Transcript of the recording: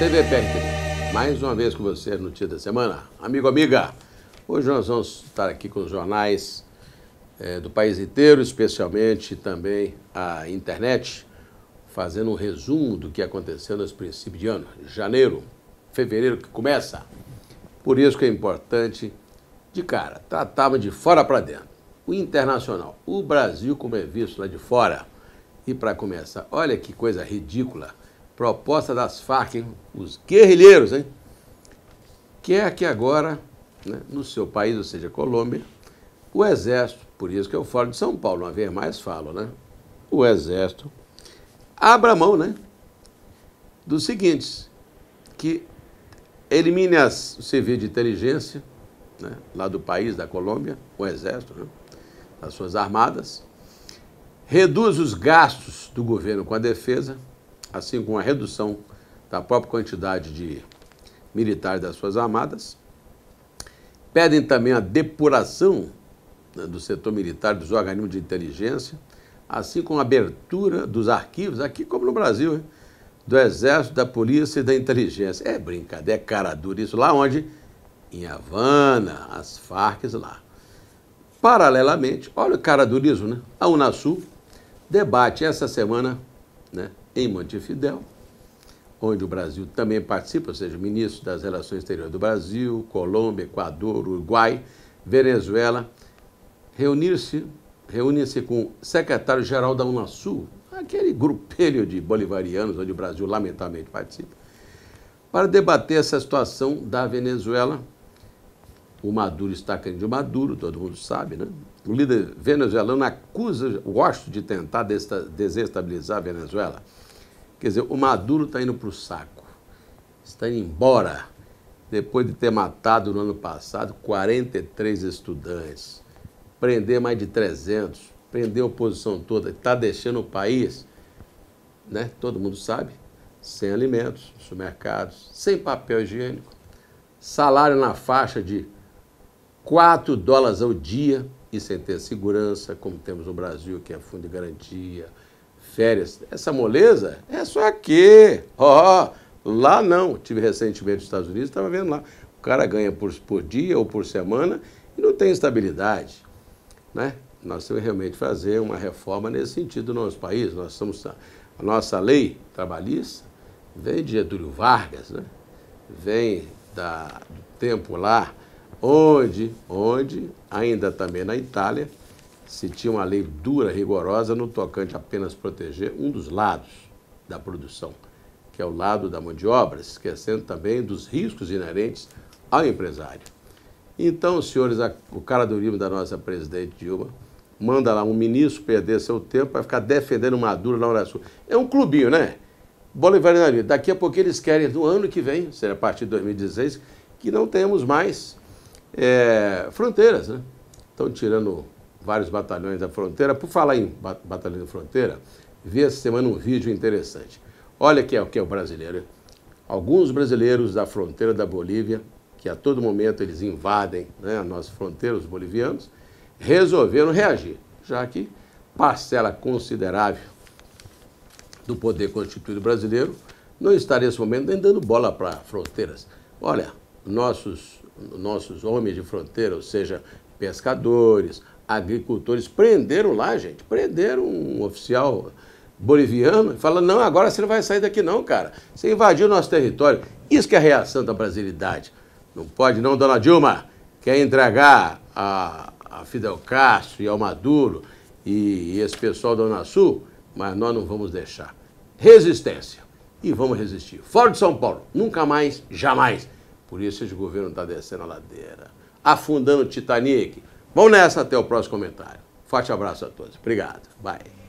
TV PEC, mais uma vez com você no Dia da Semana. Amigo, amiga, hoje nós vamos estar aqui com os jornais é, do país inteiro, especialmente também a internet, fazendo um resumo do que aconteceu nos princípio de ano, janeiro, fevereiro que começa. Por isso que é importante, de cara, tratava de fora para dentro. O internacional, o Brasil como é visto lá de fora. E para começar, olha que coisa ridícula proposta das Farc, hein? os guerrilheiros, hein? quer é que agora, né, no seu país, ou seja, Colômbia, o Exército, por isso que eu falo de São Paulo, uma vez mais falo, né? O Exército abra mão, né? Dos seguintes, que elimine as, o serviço de inteligência, né, lá do país, da Colômbia, o Exército, né, as suas armadas, reduz os gastos do governo com a defesa, assim como a redução da própria quantidade de militares das Forças Armadas. Pedem também a depuração né, do setor militar dos organismos de inteligência, assim como a abertura dos arquivos, aqui como no Brasil, hein, do Exército, da Polícia e da Inteligência. É brincadeira, é cara dura isso. Lá onde? Em Havana, as Farc lá. Paralelamente, olha o cara durismo, né? A Unasul debate essa semana, né? em Montefidel, onde o Brasil também participa, ou seja, ministros das Relações Exteriores do Brasil, Colômbia, Equador, Uruguai, Venezuela, reunir-se reúne-se com o secretário-geral da Unasul, aquele grupelho de bolivarianos onde o Brasil lamentavelmente participa, para debater essa situação da Venezuela. O Maduro está querendo Maduro, todo mundo sabe, né? O líder venezuelano acusa gosto de tentar desestabilizar a Venezuela. Quer dizer, o Maduro está indo para o saco, está indo embora, depois de ter matado no ano passado 43 estudantes, prender mais de 300, prender a oposição toda, está deixando o país, né, todo mundo sabe, sem alimentos, supermercados, sem papel higiênico, salário na faixa de 4 dólares ao dia e sem ter segurança, como temos no Brasil, que é fundo de garantia, férias. Essa moleza é só aqui. Oh, lá não. Tive recentemente nos Estados Unidos, estava vendo lá. O cara ganha por, por dia ou por semana e não tem estabilidade. Né? Nós temos realmente fazer uma reforma nesse sentido no nosso país. Nós somos a nossa lei trabalhista vem de Getúlio Vargas, né? vem da, do tempo lá onde, onde, ainda também na Itália, se tinha uma lei dura, rigorosa, no tocante apenas proteger um dos lados da produção, que é o lado da mão de obra, se esquecendo também dos riscos inerentes ao empresário. Então, senhores, o cara do livro da nossa presidente Dilma manda lá um ministro perder seu tempo para ficar defendendo Maduro na hora sua. É um clubinho, né? Bolivarianismo. Daqui a pouco eles querem, no ano que vem, será a partir de 2016, que não temos mais é, fronteiras, né? Estão tirando vários batalhões da fronteira. Por falar em batalhão da fronteira, vi essa semana um vídeo interessante. Olha que é o que é o brasileiro. Alguns brasileiros da fronteira da Bolívia, que a todo momento eles invadem né, a nossa fronteira, os bolivianos, resolveram reagir, já que parcela considerável do poder constituído brasileiro não estaria nesse momento nem dando bola para fronteiras. Olha, nossos, nossos homens de fronteira, ou seja, pescadores, agricultores, prenderam lá, gente, prenderam um oficial boliviano e fala: não, agora você não vai sair daqui, não, cara. Você invadiu nosso território. Isso que é a reação da brasilidade. Não pode, não, dona Dilma. Quer entregar a, a Fidel Castro e ao Maduro e, e esse pessoal da Unasul, mas nós não vamos deixar. Resistência. E vamos resistir. Fora de São Paulo. Nunca mais, jamais. Por isso esse governo está descendo a ladeira, afundando o Titanic. Vamos nessa até o próximo comentário. Forte abraço a todos. Obrigado. Bye.